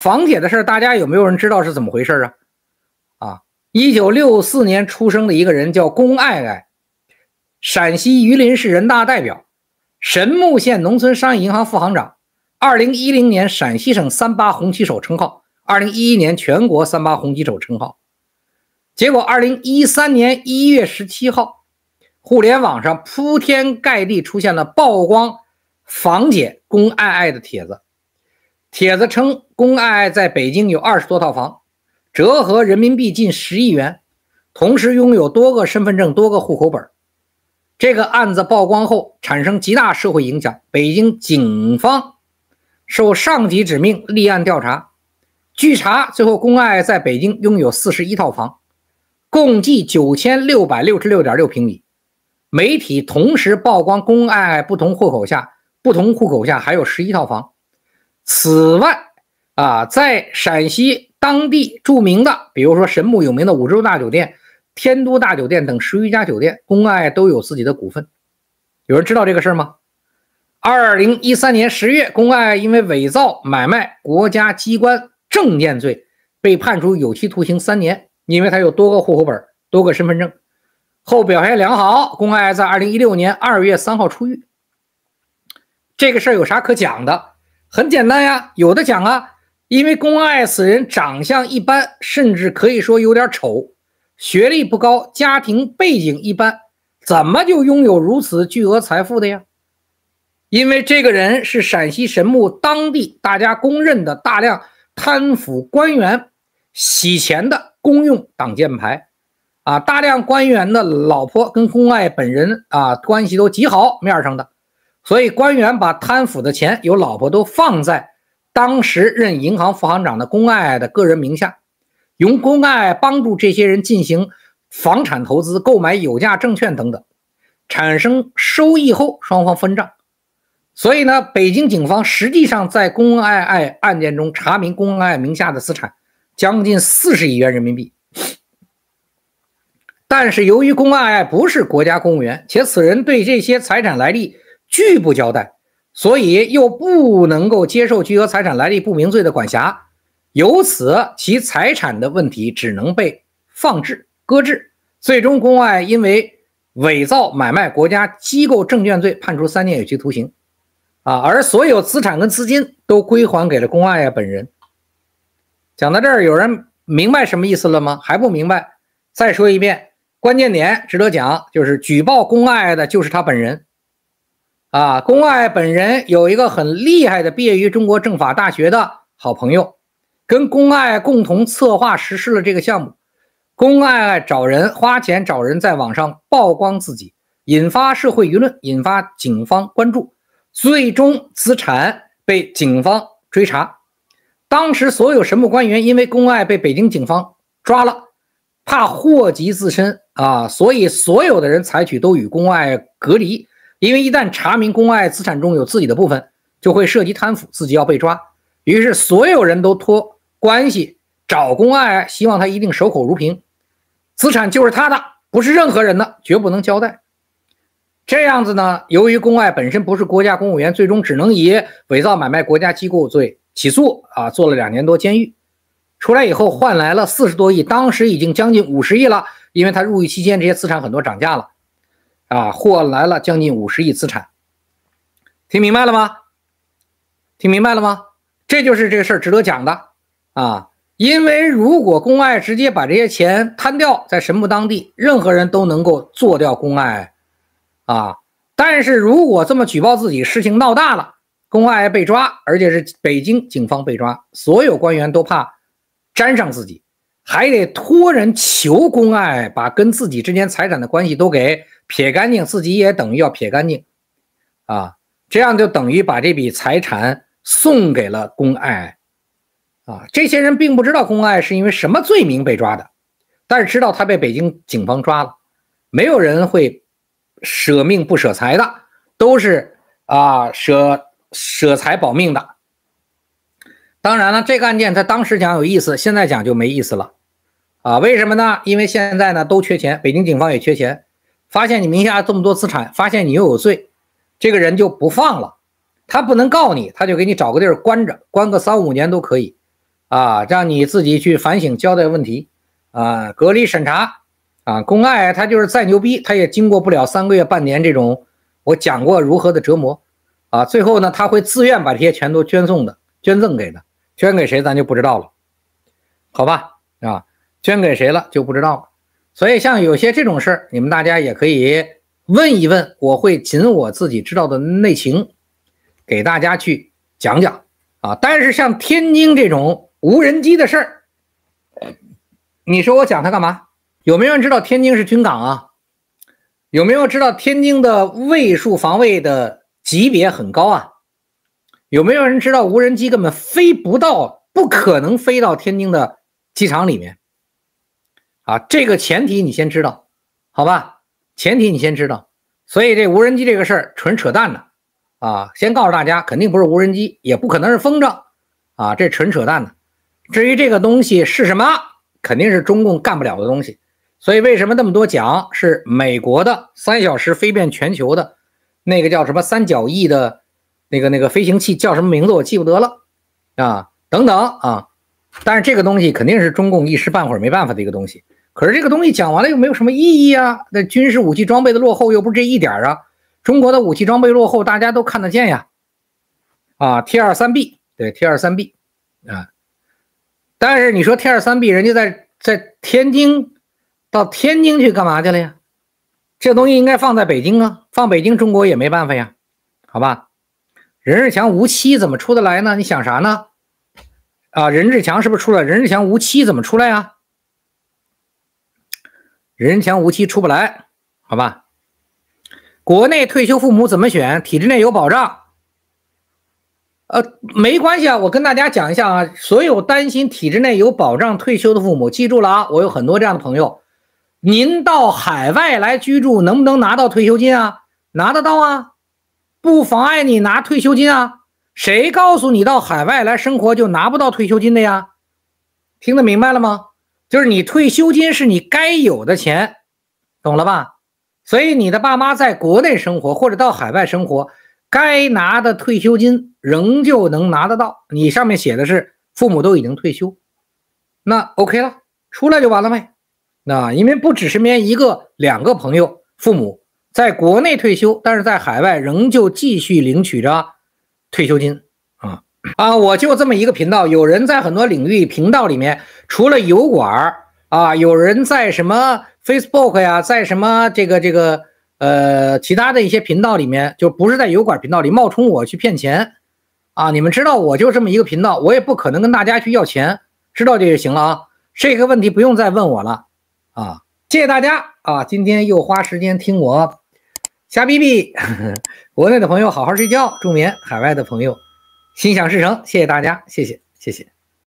房姐的事儿，大家有没有人知道是怎么回事啊？啊，一九六四年出生的一个人叫龚爱爱，陕西榆林市人大代表，神木县农村商业银行副行长，二零一零年陕西省三八红旗手称号，二零一一年全国三八红旗手称号。结果二零一三年一月十七号，互联网上铺天盖地出现了曝光房姐龚爱爱的帖子。帖子称，龚爱在北京有二十多套房，折合人民币近十亿元，同时拥有多个身份证、多个户口本。这个案子曝光后，产生极大社会影响。北京警方受上级指命立案调查。据查，最后龚爱在北京拥有四十一套房，共计九千六百六十六点六平米。媒体同时曝光，龚爱不同户口下、不同户口下还有十一套房。此外，啊，在陕西当地著名的，比如说神木有名的五洲大酒店、天都大酒店等十余家酒店，公爱都有自己的股份。有人知道这个事儿吗？二零一三年十月，公爱因为伪造、买卖国家机关证件罪，被判处有期徒刑三年。因为他有多个户口本、多个身份证，后表现良好，公爱在二零一六年二月三号出狱。这个事儿有啥可讲的？很简单呀，有的讲啊，因为公爱此人长相一般，甚至可以说有点丑，学历不高，家庭背景一般，怎么就拥有如此巨额财富的呀？因为这个人是陕西神木当地大家公认的大量贪腐官员洗钱的公用挡箭牌啊，大量官员的老婆跟公爱本人啊关系都极好，面上的。所以，官员把贪腐的钱由老婆都放在当时任银行副行长的龚爱爱的个人名下，用龚爱爱帮助这些人进行房产投资、购买有价证券等等，产生收益后双方分账。所以呢，北京警方实际上在公爱爱案件中查明，公爱爱名下的资产将近四十亿元人民币。但是，由于龚爱爱不是国家公务员，且此人对这些财产来历。拒不交代，所以又不能够接受巨额财产来历不明罪的管辖，由此其财产的问题只能被放置搁置，最终公爱因为伪造买卖国家机构证券罪判处三年有期徒刑，啊，而所有资产跟资金都归还给了公爱啊本人。讲到这儿，有人明白什么意思了吗？还不明白？再说一遍，关键点值得讲，就是举报公爱的，就是他本人。啊，龚爱本人有一个很厉害的，毕业于中国政法大学的好朋友，跟龚爱共同策划实施了这个项目。龚爱找人花钱找人在网上曝光自己，引发社会舆论，引发警方关注，最终资产被警方追查。当时所有神木官员因为龚爱被北京警方抓了，怕祸及自身啊，所以所有的人采取都与龚爱隔离。因为一旦查明公爱资产中有自己的部分，就会涉及贪腐，自己要被抓。于是所有人都托关系找公爱，希望他一定守口如瓶。资产就是他的，不是任何人的，绝不能交代。这样子呢，由于公爱本身不是国家公务员，最终只能以伪造买卖国家机构罪起诉啊，坐了两年多监狱。出来以后换来了四十多亿，当时已经将近五十亿了，因为他入狱期间这些资产很多涨价了。啊，获来了将近五十亿资产，听明白了吗？听明白了吗？这就是这个事儿值得讲的啊！因为如果公爱直接把这些钱贪掉，在神木当地，任何人都能够做掉公爱啊。但是如果这么举报自己，事情闹大了，公爱被抓，而且是北京警方被抓，所有官员都怕沾上自己，还得托人求公爱，把跟自己之间财产的关系都给。撇干净，自己也等于要撇干净，啊，这样就等于把这笔财产送给了公爱，啊，这些人并不知道公爱是因为什么罪名被抓的，但是知道他被北京警方抓了。没有人会舍命不舍财的，都是啊舍舍财保命的。当然了，这个案件在当时讲有意思，现在讲就没意思了，啊，为什么呢？因为现在呢都缺钱，北京警方也缺钱。发现你名下这么多资产，发现你又有罪，这个人就不放了，他不能告你，他就给你找个地儿关着，关个三五年都可以，啊，让你自己去反省交代问题，啊，隔离审查，啊，公爱他就是再牛逼，他也经过不了三个月半年这种，我讲过如何的折磨，啊，最后呢，他会自愿把这些钱都捐赠的，捐赠给的，捐给谁咱就不知道了，好吧，啊，捐给谁了就不知道了。所以，像有些这种事儿，你们大家也可以问一问，我会仅我自己知道的内情给大家去讲讲啊。但是，像天津这种无人机的事儿，你说我讲它干嘛？有没有人知道天津是军港啊？有没有知道天津的卫戍防卫的级别很高啊？有没有人知道无人机根本飞不到，不可能飞到天津的机场里面？啊，这个前提你先知道，好吧？前提你先知道，所以这无人机这个事儿纯扯淡的，啊，先告诉大家，肯定不是无人机，也不可能是风筝，啊，这纯扯淡的。至于这个东西是什么，肯定是中共干不了的东西。所以为什么那么多奖是美国的？三小时飞遍全球的那个叫什么三角翼的，那个那个飞行器叫什么名字我记不得了，啊，等等啊，但是这个东西肯定是中共一时半会儿没办法的一个东西。可是这个东西讲完了又没有什么意义啊！那军事武器装备的落后又不是这一点啊！中国的武器装备落后，大家都看得见呀！啊，T23B 对 T23B 啊，但是你说 T23B 人家在在天津到天津去干嘛去了呀？这东西应该放在北京啊，放北京中国也没办法呀，好吧？任志强无期怎么出得来呢？你想啥呢？啊，任志强是不是出来？任志强无期怎么出来啊？人强无期出不来，好吧。国内退休父母怎么选？体制内有保障。呃，没关系啊，我跟大家讲一下啊。所有担心体制内有保障退休的父母，记住了啊。我有很多这样的朋友。您到海外来居住，能不能拿到退休金啊？拿得到啊，不妨碍你拿退休金啊。谁告诉你到海外来生活就拿不到退休金的呀？听得明白了吗？就是你退休金是你该有的钱，懂了吧？所以你的爸妈在国内生活或者到海外生活，该拿的退休金仍旧能拿得到。你上面写的是父母都已经退休，那 OK 了，出来就完了呗。那因为不只是边一个两个朋友，父母在国内退休，但是在海外仍旧继续领取着退休金。啊，我就这么一个频道，有人在很多领域频道里面，除了油管啊，有人在什么 Facebook 呀，在什么这个这个呃其他的一些频道里面，就不是在油管频道里冒充我去骗钱啊。你们知道我就这么一个频道，我也不可能跟大家去要钱，知道这就行了啊。这个问题不用再问我了啊，谢谢大家啊，今天又花时间听我瞎逼逼。国内的朋友好好睡觉，助眠；海外的朋友。心想事成，谢谢大家，谢谢，谢谢。